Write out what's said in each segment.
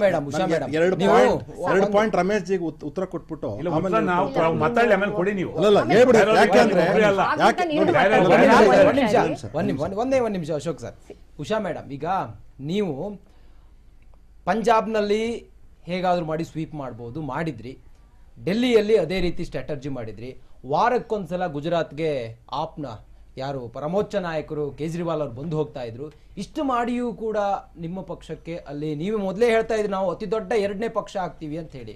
madam Usha madam ಎರಡು point Ramesh ಜಿಗೆ ಉತ್ತರ ಕೊಟ್ಬಿಟ್ಟು ಮಾತಾಡಿ ಆಮೇಲೆ ಕೊಡಿ ನೀವು ಅಲ್ಲ ಹೇಳ್ಬಿಡಿ ಯಾಕೆಂದ್ರೆ ಒಂದ್ ನಿಮಿಷ ಒಂದೇ ಒಂದ್ ನಿಮಿಷ ಅಶೋಕ್ ಸರ್ ಉಷಾ ಮೇಡಮ್ ಈಗ ನೀವು ಪಂಜಾಬ್ನಲ್ಲಿ ಹೇಗಾದ್ರೂ ಮಾಡಿ ಸ್ವೀಪ್ ಮಾಡ್ಬೋದು ಮಾಡಿದ್ರಿ ಡೆಲ್ಲಿಯಲ್ಲಿ ಅದೇ ರೀತಿ ಸ್ಟ್ರಾಟರ್ಜಿ ಮಾಡಿದ್ರಿ ವಾರಕ್ಕೊಂದ್ಸಲ ಗುಜರಾತ್ಗೆ ಆಪ್ನ ಯಾರು ಪರಮೋಚ್ಚ ನಾಯಕರು ಕೇಜ್ರಿವಾಲ್ ಅವ್ರು ಬಂದು ಹೋಗ್ತಾ ಇದ್ರು ಇಷ್ಟು ಮಾಡಿಯೂ ಕೂಡ ನಿಮ್ಮ ಪಕ್ಷಕ್ಕೆ ಅಲ್ಲಿ ನೀವು ಮೊದಲೇ ಹೇಳ್ತಾ ಇದ್ರಿ ನಾವು ಅತಿ ದೊಡ್ಡ ಎರಡನೇ ಪಕ್ಷ ಆಗ್ತೀವಿ ಅಂತ ಹೇಳಿ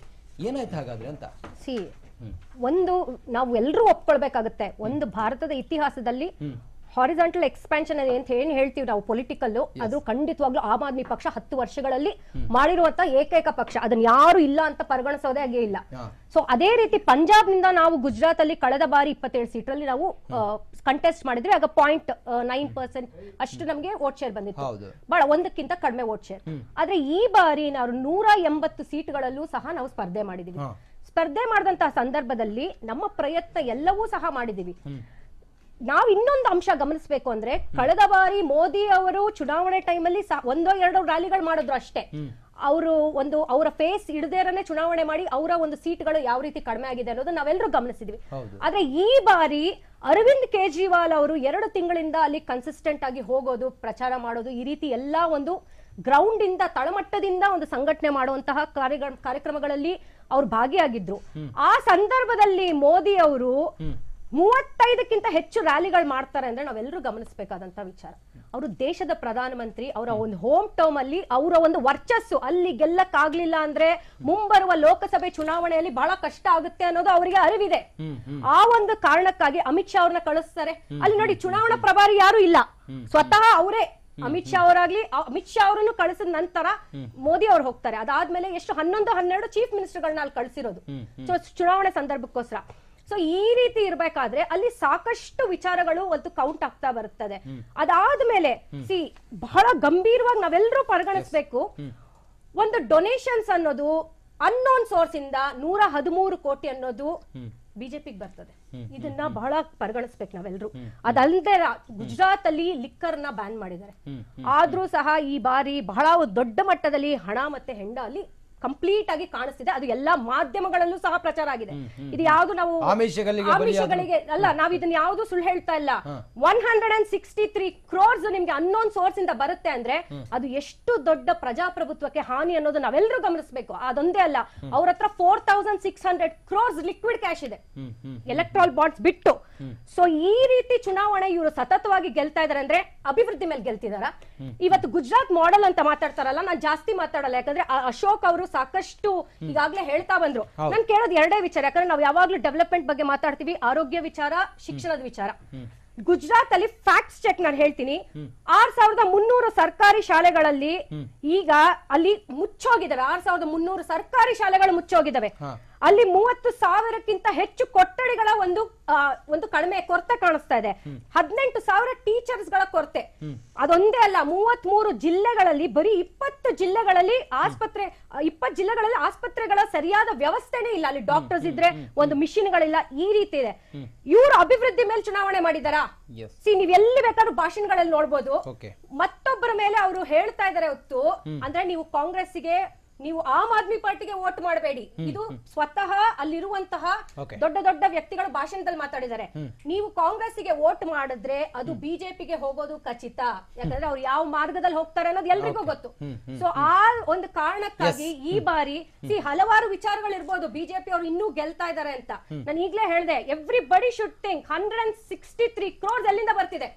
ಏನಾಯ್ತು ಹಾಗಾದ್ರೆ ಅಂತ ಸಿ ಒಂದು ನಾವು ಎಲ್ಲರೂ ಒಪ್ಕೊಳ್ಬೇಕಾಗತ್ತೆ ಒಂದು ಭಾರತದ ಇತಿಹಾಸದಲ್ಲಿ ಹಾರಿಸಾಂಟಲ್ ಎಕ್ಸ್ಪಾನ್ಷನ್ ಅಂತ ಏನ್ ಹೇಳ್ತೀವಿ ನಾವು ಪೊಲಿಟಿಕಲ್ ಅದು ಖಂಡಿತವಾಗ್ಲೂ ಆಮ್ ಆದ್ಮಿ ಪಕ್ಷ ಹತ್ತು ವರ್ಷಗಳಲ್ಲಿ ಮಾಡಿರುವಂತ ಏಕೈಕ ಪಕ್ಷ ಅದನ್ನ ಯಾರು ಇಲ್ಲ ಅಂತ ಪರಿಗಣಿಸೋದೇ ಹಾಗೆ ಇಲ್ಲ ಸೊ ಅದೇ ರೀತಿ ಪಂಜಾಬ್ ನಿಂದ ನಾವು ಗುಜರಾತ್ ಅಲ್ಲಿ ಕಳೆದ ಬಾರಿ ಇಪ್ಪತ್ತೇಳು ಸೀಟಲ್ಲಿ ನಾವು ಕಂಟೆಸ್ಟ್ ಮಾಡಿದ್ವಿ ಆಗ ಪಾಯಿಂಟ್ ನೈನ್ ಪರ್ಸೆಂಟ್ ಅಷ್ಟು ನಮಗೆ ವೋಟ್ ಶೇರ್ ಬಂದಿತ್ತು ಬಹಳ ಒಂದಕ್ಕಿಂತ ಕಡಿಮೆ ವೋಟ್ ಶೇರ್ ಆದ್ರೆ ಈ ಬಾರಿ ನಾವು ನೂರ ಎಂಬತ್ತು ಸೀಟ್ಗಳಲ್ಲೂ ಸಹ ನಾವು ಸ್ಪರ್ಧೆ ಮಾಡಿದೀವಿ ಸ್ಪರ್ಧೆ ಮಾಡಿದಂತಹ ಸಂದರ್ಭದಲ್ಲಿ ನಮ್ಮ ಪ್ರಯತ್ನ ಎಲ್ಲವೂ ಸಹ ಮಾಡಿದೀವಿ ನಾವು ಇನ್ನೊಂದು ಅಂಶ ಗಮನಿಸಬೇಕು ಅಂದ್ರೆ ಕಳೆದ ಬಾರಿ ಮೋದಿ ಅವರು ಚುನಾವಣೆ ಟೈಮಲ್ಲಿ ಒಂದೋ ಎರಡೋ ರ್ಯಾಲಿಗಳು ಮಾಡಿದ್ರು ಅಷ್ಟೇ ಅವರು ಒಂದು ಅವರ ಫೇಸ್ ಇರನೇ ಚುನಾವಣೆ ಮಾಡಿ ಅವರ ಒಂದು ಸೀಟ್ಗಳು ಯಾವ ರೀತಿ ಕಡಿಮೆ ಆಗಿದೆ ಅನ್ನೋದು ನಾವೆಲ್ಲರೂ ಗಮನಿಸಿದ್ವಿ ಆದ್ರೆ ಈ ಬಾರಿ ಅರವಿಂದ್ ಕೇಜ್ರಿವಾಲ್ ಅವರು ಎರಡು ತಿಂಗಳಿಂದ ಅಲ್ಲಿ ಕನ್ಸಿಸ್ಟೆಂಟ್ ಆಗಿ ಹೋಗೋದು ಪ್ರಚಾರ ಮಾಡೋದು ಈ ರೀತಿ ಎಲ್ಲಾ ಒಂದು ಗ್ರೌಂಡ್ ಇಂದ ತಳಮಟ್ಟದಿಂದ ಒಂದು ಸಂಘಟನೆ ಮಾಡುವಂತಹ ಕಾರ್ಯಕ್ರಮಗಳಲ್ಲಿ ಅವ್ರು ಭಾಗಿಯಾಗಿದ್ರು ಆ ಸಂದರ್ಭದಲ್ಲಿ ಮೋದಿ ಅವರು ಮೂವತ್ತೈದಕ್ಕಿಂತ ಹೆಚ್ಚು ರ್ಯಾಲಿಗಳು ಮಾಡ್ತಾರೆ ಅಂದ್ರೆ ನಾವೆಲ್ಲರೂ ಗಮನಿಸಬೇಕಾದಂತ ವಿಚಾರ ಅವರು ದೇಶದ ಪ್ರಧಾನಮಂತ್ರಿ ಅವರ ಒಂದು ಹೋಮ್ ಟರ್ಮ್ ಅಲ್ಲಿ ಅವರ ಒಂದು ವರ್ಚಸ್ಸು ಅಲ್ಲಿ ಗೆಲ್ಲಕ್ಕಾಗ್ಲಿಲ್ಲ ಅಂದ್ರೆ ಮುಂಬರುವ ಲೋಕಸಭೆ ಚುನಾವಣೆಯಲ್ಲಿ ಬಹಳ ಕಷ್ಟ ಆಗುತ್ತೆ ಅನ್ನೋದು ಅವರಿಗೆ ಅರಿವಿದೆ ಆ ಒಂದು ಕಾರಣಕ್ಕಾಗಿ ಅಮಿತ್ ಶಾ ಅವ್ರನ್ನ ಕಳಿಸ್ತಾರೆ ಅಲ್ಲಿ ನೋಡಿ ಚುನಾವಣಾ ಪ್ರಭಾರಿ ಯಾರು ಇಲ್ಲ ಸ್ವತಃ ಅವರೇ ಅಮಿತ್ ಶಾ ಅವರಾಗ್ಲಿ ಅಮಿತ್ ಶಾ ಅವರನ್ನು ಕಳಿಸಿದ ನಂತರ ಮೋದಿ ಅವರು ಹೋಗ್ತಾರೆ ಅದಾದ್ಮೇಲೆ ಎಷ್ಟು ಹನ್ನೊಂದು ಹನ್ನೆರಡು ಚೀಫ್ ಮಿನಿಸ್ಟರ್ಗಳನ್ನ ಅಲ್ಲಿ ಕಳಿಸಿರೋದು ಚುನಾವಣೆ ಸಂದರ್ಭಕ್ಕೋಸ್ಕರ ಸೊ ಈ ರೀತಿ ಇರಬೇಕಾದ್ರೆ ಅಲ್ಲಿ ಸಾಕಷ್ಟು ವಿಚಾರಗಳು ಒಂದು ಕೌಂಟ್ ಆಗ್ತಾ ಬರುತ್ತದೆ ಅದಾದ್ಮೇಲೆ ಸಿ ಬಹಳ ಗಂಭೀರವಾಗಿ ನಾವೆಲ್ಲರೂ ಪರಿಗಣಿಸ್ಬೇಕು ಒಂದು ಡೊನೇಷನ್ಸ್ ಅನ್ನೋದು ಅನ್ನೋನ್ ಸೋರ್ಸ್ ಇಂದ ನೂರ ಹದಿಮೂರು ಕೋಟಿ ಅನ್ನೋದು ಬಿಜೆಪಿ ಬರ್ತದೆ ಇದನ್ನ ಬಹಳ ಪರಿಗಣಿಸ್ಬೇಕು ನಾವೆಲ್ಲರೂ ಅದಲ್ಲದೆ ಗುಜರಾತ್ ಅಲ್ಲಿ ಲಿಕ್ಕರ್ ನ ಬ್ಯಾನ್ ಮಾಡಿದ್ದಾರೆ ಆದ್ರೂ ಸಹ ಈ ಬಾರಿ ಬಹಳ ದೊಡ್ಡ ಮಟ್ಟದಲ್ಲಿ ಹಣ ಮತ್ತೆ ಹೆಂಡ ಅಲ್ಲಿ ಕಂಪ್ಲೀಟ್ ಆಗಿ ಕಾಣಿಸ್ತಿದೆ ಅದು ಎಲ್ಲಾ ಮಾಧ್ಯಮಗಳಲ್ಲೂ ಸಹ ಪ್ರಚಾರ ಆಗಿದೆ ಇದು ಯಾವ್ದು ನಾವು ಆಮಿಷಗಳಿಗೆ ಅಲ್ಲ ನಾವು ಇದನ್ನ ಯಾವ್ದು ಸುಳ್ಳು ಹೇಳ್ತಾ ಇಲ್ಲ one hundred and sixty three crores ನಿಮ್ಗೆ ಅನ್ನೋನ್ ಸೋರ್ಸ್ ಇಂದ ಬರುತ್ತೆ ಅಂದ್ರೆ ಅದು ಎಷ್ಟು ದೊಡ್ಡ ಪ್ರಜಾಪ್ರಭುತ್ವಕ್ಕೆ ಹಾನಿ ಅನ್ನೋದು ನಾವೆಲ್ಲರೂ ಗಮನಿಸಬೇಕು ಅದೊಂದೇ ಅಲ್ಲ ಅವ್ರ ಹತ್ರ four thousand six hundred crores liquid cash ಇದೆ ಎಲೆಕ್ಟ್ರಾಲ್ ಬಾಂಡ್ಸ್ ಬಿಟ್ಟು ಸೊ ಈ ರೀತಿ ಚುನಾವಣೆ ಇವರು ಸತತವಾಗಿ ಗೆಲ್ತಾ ಇದಾರೆ ಅಂದ್ರೆ ಅಭಿವೃದ್ಧಿ ಮೇಲೆ ಗೆಲ್ತಿದಾರ ಇವತ್ತು ಗುಜರಾತ್ ಮಾಡೆಲ್ ಅಂತ ಮಾತಾಡ್ತಾರಲ್ಲ ನಾನು ಜಾಸ್ತಿ ಮಾತಾಡಲ್ಲ ಯಾಕಂದ್ರೆ ಅಶೋಕ್ ಅವರು ಸಾಕಷ್ಟು ಈಗಾಗಲೇ ಹೇಳ್ತಾ ಬಂದ್ರು ನಾನು ಕೇಳೋದು ಎರಡೇ ವಿಚಾರ ಯಾಕಂದ್ರೆ ನಾವು ಯಾವಾಗ್ಲೂ ಡೆವಲಪ್ಮೆಂಟ್ ಬಗ್ಗೆ ಮಾತಾಡ್ತೀವಿ ಆರೋಗ್ಯ ವಿಚಾರ ಶಿಕ್ಷಣದ ವಿಚಾರ ಗುಜರಾತ್ ಅಲ್ಲಿ ಫ್ಯಾಕ್ಟ್ಸ್ ಚೆಕ್ ನಾನು ಹೇಳ್ತೀನಿ ಆರ್ ಸಾವಿರದ ಮುನ್ನೂರು ಸರ್ಕಾರಿ ಶಾಲೆಗಳಲ್ಲಿ ಈಗ ಅಲ್ಲಿ ಮುಚ್ಚೋಗಿದಾವೆ ಆರ್ ಸಾವಿರದ ಮುನ್ನೂರು ಸರ್ಕಾರಿ ಶಾಲೆಗಳು ಮುಚ್ಚೋಗಿದಾವೆ ಅಲ್ಲಿ ಮೂವತ್ತು ಸಾವಿರಕ್ಕಿಂತ ಹೆಚ್ಚು ಕೊಠಡಿಗಳ ಒಂದು ಒಂದು ಕಡಿಮೆ ಕೊರತೆ ಕಾಣಿಸ್ತಾ ಇದೆ ಹದಿನೆಂಟು ಸಾವಿರ ಟೀಚರ್ಸ್ ಗಳ ಕೊರತೆ ಅದೊಂದೇ ಅಲ್ಲ ಮೂವತ್ ಮೂರು ಜಿಲ್ಲೆಗಳಲ್ಲಿ ಬರೀ ಇಪ್ಪತ್ತು ಜಿಲ್ಲೆಗಳಲ್ಲಿ ಆಸ್ಪತ್ರೆ ಇಪ್ಪತ್ತು ಜಿಲ್ಲೆಗಳಲ್ಲಿ ಆಸ್ಪತ್ರೆಗಳ ಸರಿಯಾದ ವ್ಯವಸ್ಥೆನೇ ಇಲ್ಲ ಅಲ್ಲಿ ಡಾಕ್ಟರ್ಸ್ ಇದ್ರೆ ಒಂದು ಮಿಷಿನ್ಗಳಿಲ್ಲ ಈ ರೀತಿ ಇದೆ ಇವರು ಅಭಿವೃದ್ಧಿ ಮೇಲೆ ಚುನಾವಣೆ ಮಾಡಿದಾರಾ ಸಿ ನೀವು ಎಲ್ಲಿ ಬೇಕಾದ್ರೂ ಭಾಷಣಗಳಲ್ಲಿ ನೋಡ್ಬೋದು ಮತ್ತೊಬ್ಬರ ಮೇಲೆ ಅವರು ಹೇಳ್ತಾ ಇದಾರೆ ಹೊತ್ತು ಅಂದ್ರೆ ನೀವು ಕಾಂಗ್ರೆಸ್ಗೆ ನೀವು ಆಮ್ ಆದ್ಮಿ ಪಾರ್ಟಿಗೆ ವೋಟ್ ಮಾಡಬೇಡಿ ಇದು ಸ್ವತಃ ಅಲ್ಲಿರುವಂತಹ ದೊಡ್ಡ ದೊಡ್ಡ ವ್ಯಕ್ತಿಗಳು ಭಾಷಣದಲ್ಲಿ ಮಾತಾಡಿದ್ದಾರೆ ನೀವು ಕಾಂಗ್ರೆಸ್ಗೆ ವೋಟ್ ಮಾಡಿದ್ರೆ ಅದು ಬಿಜೆಪಿಗೆ ಹೋಗೋದು ಖಚಿತ ಯಾಕಂದ್ರೆ ಅವ್ರು ಯಾವ ಮಾರ್ಗದಲ್ಲಿ ಹೋಗ್ತಾರೆ ಅನ್ನೋದು ಎಲ್ರಿಗೂ ಗೊತ್ತು ಸೊ ಆ ಒಂದು ಕಾರಣಕ್ಕಾಗಿ ಈ ಬಾರಿ ಸಿ ಹಲವಾರು ವಿಚಾರಗಳು ಇರ್ಬೋದು ಬಿಜೆಪಿ ಅವ್ರು ಇನ್ನೂ ಗೆಲ್ತಾ ಇದಾರೆ ಅಂತ ನಾನು ಈಗ್ಲೇ ಹೇಳಿದೆ everybody should think hundred and sixty three crores ಎಲ್ಲಿಂದ ಬರ್ತಿದೆ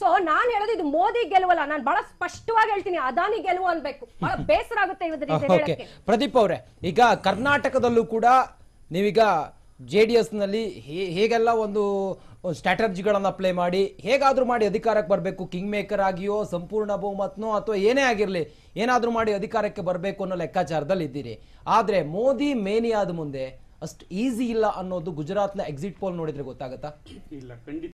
ಸೊ ನಾನು ಹೇಳೋದು ಇದು ಮೋದಿ ಗೆಲುವಲ್ಲ ನಾನು ಬಹಳ ಸ್ಪಷ್ಟವಾಗಿ ಹೇಳ್ತೀನಿ ಅದಾನಿ ಗೆಲುವು ಅನ್ಬೇಕು ಬಹಳ ಬೇಸರ ಆಗುತ್ತೆ ಪ್ರದೀಪ್ ಅವರೇ ಈಗ ಕರ್ನಾಟಕದಲ್ಲೂ ಕೂಡ ನೀವೀಗ ಜೆ ಡಿ ನಲ್ಲಿ ಹೇಗೆಲ್ಲ ಒಂದು ಸ್ಟ್ರಾಟಜಿಗಳನ್ನು ಅಪ್ಲೈ ಮಾಡಿ ಹೇಗಾದರೂ ಮಾಡಿ ಅಧಿಕಾರಕ್ಕೆ ಬರಬೇಕು ಕಿಂಗ್ ಮೇಕರ್ ಆಗಿಯೋ ಸಂಪೂರ್ಣ ಬಹುಮತನೋ ಅಥವಾ ಏನೇ ಆಗಿರಲಿ ಏನಾದರೂ ಮಾಡಿ ಅಧಿಕಾರಕ್ಕೆ ಬರಬೇಕು ಅನ್ನೋ ಲೆಕ್ಕಾಚಾರದಲ್ಲಿ ಇದ್ದೀರಿ ಆದ್ರೆ ಮೋದಿ ಮೇನಿಯಾದ ಮುಂದೆ ಅಷ್ಟು ಈಸಿ ಇಲ್ಲ ಅನ್ನೋದು ಗುಜರಾತ್ನ ಎಕ್ಸಿಟ್ ಪೋಲ್ ನೋಡಿದ್ರೆ ಗೊತ್ತಾಗತ್ತಾ ಇಲ್ಲ ಖಂಡಿತ